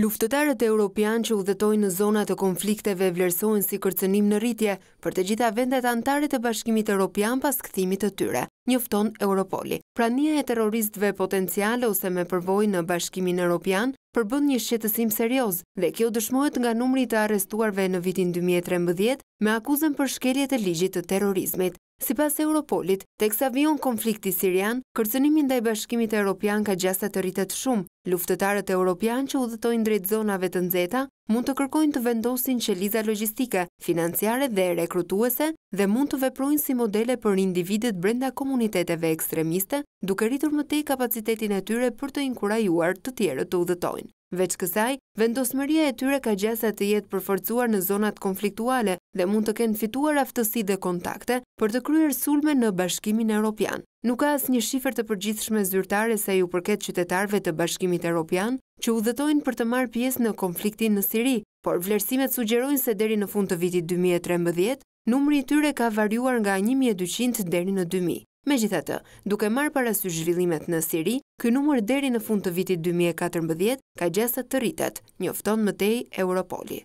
Luftëtarët e Europian që udhëtojnë në zonat të konflikteve vlerësojnë si kërcenim në rritje për të gjitha vendet antarit të bashkimit Europian pas këthimit të tyre, njëfton Europoli. Prania e terroristve potenciale ose me përvoj në bashkimin Europian përbën një shqetësim serios dhe kjo dëshmojt nga numri të arestuarve në vitin 2013 me akuzën për shkeljet e ligjit të terrorizmit. Si pas e Europolit, tek sa vion konflikti Sirian, kërcenimin dhe i bashkimit e Europian ka gjasta të rritet shumë. Luftetarët e Europian që udhëtojnë drejt zonave të nzeta, mund të kërkojnë të vendosin që liza logistike, financiare dhe rekrutuese, dhe mund të veprojnë si modele për individet brenda komuniteteve ekstremiste, duke rritur më te kapacitetin e tyre për të inkurajuar të tjere të udhëtojnë. Veç kësaj, vendosëmëria e tyre ka gjasat të jetë përforcuar në zonat konfliktuale dhe mund të kenë fituar aftësi dhe kontakte për të kryer sulme në bashkimin e Europian. Nuk ka asë një shifër të përgjithshme zyrtare se ju përket qytetarve të bashkimit e Europian, që u dhëtojnë për të marë pjesë në konfliktin në Siri, por vlerësimet sugjerojnë se deri në fund të vitit 2013, numri i tyre ka varjuar nga 1200 deri në 2000. Me gjithatë, duke marë parasy zhvillimet në Siri, Ky numër deri në fund të vitit 2014 ka gjasa të rritet, njofton mëtej Europoli.